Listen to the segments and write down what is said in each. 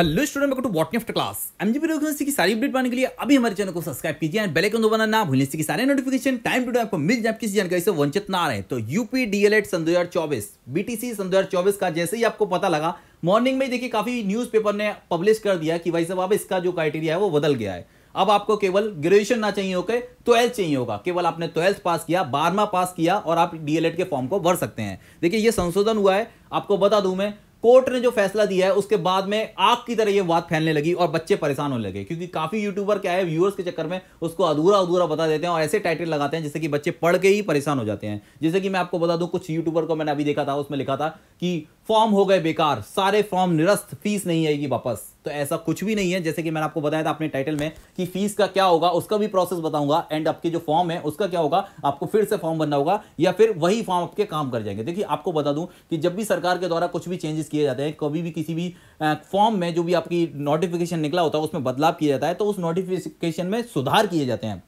hello student to what after class MGP रोकनेसी की सारी अपडेट पाने के लिए अभी हमारे चैनल को सब्सक्राइब कीजिए एंड बेल आइकन दबाना ना भूलने इसकी सारे नोटिफिकेशन टाइम टू टाइम आपको मिल जाए किसी जानकारी से वंचित ना रहे तो यूपी डीएलएड सन 2024 बीटीसी सन 2024 का जैसे ही आपको पता लगा मॉर्निंग में देखिए काफी न्यूज ने पब्लिश कर दिया कि भाई साहब अब इसका जो क्राइटेरिया है वो बदल गया है अब आपको केवल ग्रेजुएशन ना चाहिए होकर ट्वेल्थ चाहिए होगा केवल आपने ट्वेल्थ पास किया बारहवा पास किया और आप डीएलएड के फॉर्म को भर सकते हैं देखिए ये संशोधन हुआ है आपको बता दूं मैं कोर्ट ने जो फैसला दिया है उसके बाद में आग की तरह ये बात फैलने लगी और बच्चे परेशान होने लगे क्योंकि काफी यूट्यूबर क्या है व्यूअर्स के चक्कर में उसको अधूरा अधूरा बता देते हैं और ऐसे टाइटल लगाते हैं जिससे कि बच्चे पढ़ के ही परेशान हो जाते हैं जैसे कि मैं आपको बता दूं कुछ यूट्यूबर को मैंने अभी देखा था उसमें लिखा था कि फॉर्म हो गए बेकार सारे फॉर्म निरस्त फीस नहीं आएगी वापस तो ऐसा कुछ भी नहीं है जैसे कि मैंने आपको बताया था अपने टाइटल में कि फीस का क्या होगा उसका भी प्रोसेस बताऊंगा एंड आपके जो फॉर्म है उसका क्या होगा आपको फिर से फॉर्म भरना होगा या फिर वही फॉर्म आपके काम कर जाएंगे देखिए आपको बता दूं कि जब भी सरकार के द्वारा कुछ भी चेंजेस किए जाते हैं कभी भी किसी भी फॉर्म में जो भी आपकी नोटिफिकेशन निकला होता है उसमें बदलाव किया जाता है तो उस नोटिफिकेशन में सुधार किए जाते हैं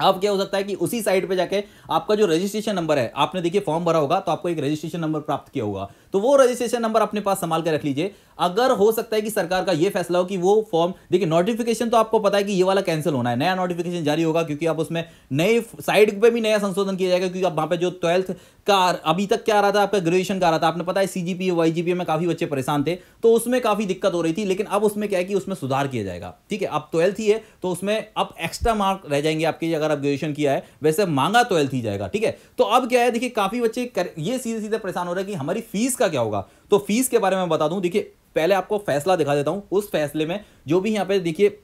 अब क्या हो सकता है कि उसी साइट पे जाके आपका जो रजिस्ट्रेशन नंबर है आपने देखिए फॉर्म भरा होगा तो आपको एक रजिस्ट्रेशन नंबर प्राप्त किया होगा तो वो रजिस्ट्रेशन नंबर अपने पास संभाल के रख लीजिए अगर हो सकता है कि सरकार का ये फैसला हो कि वो फॉर्म देखिए नोटिफिकेशन तो आपको पता है कि ये वाला कैंसिल होना है नया नोटिफिकेशन जारी होगा क्योंकि आप उसमें नए साइड पे भी नया संशोधन किया जाएगा क्योंकि आप वहाँ पे जो ट्वेल्थ का अभी तक क्या आ रहा था आपका ग्रेजुएशन का आ रहा था आपने पता है सी जी में काफ़ी बच्चे परेशान थे तो उसमें काफ़ी दिक्कत हो रही थी लेकिन अब उसमें क्या है कि उसमें सुधार किया जाएगा ठीक है अब ट्वेल्थ ही है तो उसमें अब एक्स्ट्रा मार्क रह जाएंगे आपके अगर आप ग्रेजुएशन किया है वैसे मांगा ट्वेल्थ ही जाएगा ठीक है तो अब क्या है देखिए काफ़ी बच्चे ये सीधे सीधे परेशान हो रहे हैं कि हमारी फीस का क्या होगा तो फीस के बारे में बता दूं देखिए पहले आपको फैसला दिखा देता हूं उस फैसले में जो भी यहां पे देखिए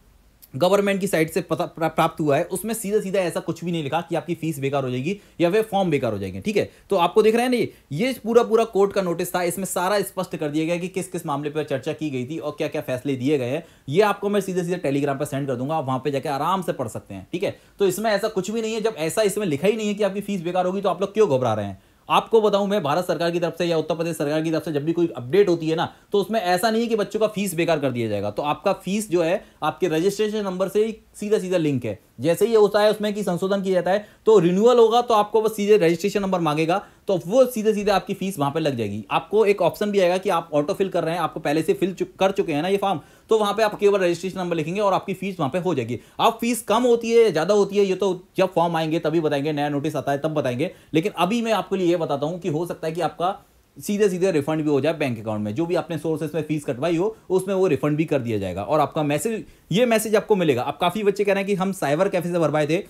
गवर्नमेंट की साइड से पता प्राप्त हुआ है उसमें सीधा सीधा ऐसा कुछ भी नहीं लिखा कि आपकी फीस बेकार हो जाएगी या फिर फॉर्म बेकार हो जाएंगे ठीक है तो आपको देख रहे हैं ना ये पूरा पूरा कोर्ट का नोटिस था इसमें सारा स्पष्ट कर दिया गया कि किस किस मामले पर चर्चा की गई थी और क्या क्या फैसले दिए गए हैं ये आपको मैं सीधे सीधे टेलीग्राम पर सेंड कर दूंगा आप वहां पर जाकर आराम से पढ़ सकते हैं ठीक है तो इसमें ऐसा कुछ भी नहीं है जब ऐसा इसमें लिखा ही नहीं है कि आपकी फीस बेकार होगी तो आप लोग क्यों घबरा रहे हैं आपको बताऊं मैं भारत सरकार की तरफ से या उत्तर प्रदेश सरकार की तरफ से जब भी कोई अपडेट होती है ना तो उसमें ऐसा नहीं है कि बच्चों का फीस बेकार कर दिया जाएगा तो आपका फीस जो है आपके रजिस्ट्रेशन नंबर से सीधा सीधा लिंक है जैसे ही होता है उसमें कि संशोधन किया जाता है तो रिन्यूअल होगा तो आपको बस सीधे रजिस्ट्रेशन नंबर मांगेगा तो वो सीधे सीधे आपकी फीस वहां पे लग जाएगी आपको एक ऑप्शन भी आएगा कि आप ऑटो फिल कर रहे हैं आपको पहले से फिल कर चुके हैं ना ये फॉर्म तो वहां पे आप केवल रजिस्ट्रेशन नंबर लिखेंगे और आपकी फीस वहां पे हो जाएगी आप फीस कम होती है ज़्यादा होती है ये तो जब फॉर्म आएंगे तभी बताएंगे नया नोटिस आता है तब बताएंगे लेकिन अभी मैं आपके लिए ये बताता हूँ कि हो सकता है कि आपका सीधे सीधे रिफंड भी हो जाए बैंक अकाउंट में जो भी आपने सोर्सेस में फीस कटवाई हो उसमें वो रिफंड भी कर दिया जाएगा और आपका मैसेज ये मैसेज आपको मिलेगा आप काफ़ी बच्चे कह रहे हैं कि हम साइबर कैफे से भरवाए थे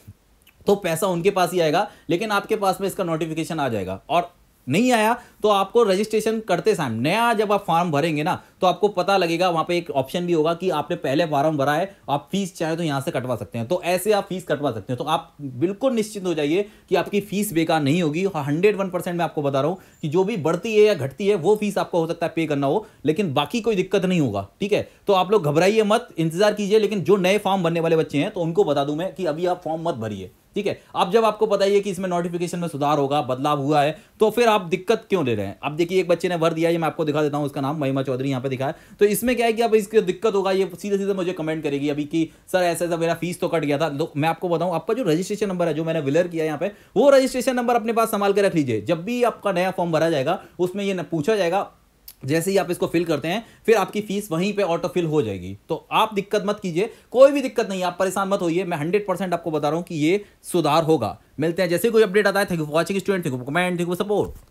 तो पैसा उनके पास ही आएगा लेकिन आपके पास में इसका नोटिफिकेशन आ जाएगा और नहीं आया तो आपको रजिस्ट्रेशन करते समय नया जब आप फॉर्म भरेंगे ना तो आपको पता लगेगा वहाँ पे एक ऑप्शन भी होगा कि आपने पहले फॉर्म भरा है आप फीस चाहे तो यहाँ से कटवा सकते हैं तो ऐसे आप फीस कटवा सकते हैं तो आप बिल्कुल निश्चिंत हो जाइए कि आपकी फीस बेकार नहीं होगी हंड्रेड वन परसेंट मैं आपको बता रहा हूँ कि जो भी बढ़ती है या घटती है वो फीस आपको हो सकता है पे करना हो लेकिन बाकी कोई दिक्कत नहीं होगा ठीक है तो आप लोग घबराइए मत इंतजार कीजिए लेकिन जो नए फॉर्म भरने वाले बच्चे हैं तो उनको बता दूं मैं कि अभी आप फॉर्म मत भरिए ठीक है अब जब आपको पता ही है कि इसमें नोटिफिकेशन में सुधार होगा बदलाव हुआ है तो फिर आप दिक्कत क्यों ले रहे हैं अब देखिए एक बच्चे ने वर दिया ये मैं आपको दिखा देता हूँ उसका नाम महिमा चौधरी यहाँ पे दिखा है तो इसमें क्या है कि अब इसकी दिक्कत होगा ये सीधे सीधे मुझे कमेंट करेगी अभी कि सर ऐसा ऐसा मेरा फीस तो कट गया था तो मैं आपको बताऊँ आपका जो रजिस्ट्रेशन नंबर है जो मैंने विलर किया यहाँ पे वो रजिस्ट्रेशन नंबर अपने पास संभाल के रख लीजिए जब भी आपका नया फॉर्म भरा जाएगा उसमें यह पूछा जाएगा जैसे ही आप इसको फिल करते हैं फिर आपकी फीस वहीं पे ऑटो फिल हो जाएगी तो आप दिक्कत मत कीजिए कोई भी दिक्कत नहीं आप परेशान मत होइए मैं हंड्रेड परसेंट आपको बता रहा हूँ कि ये सुधार होगा मिलते हैं जैसे कोई अपडेट आता है thank you for watching student thank you comment thank you support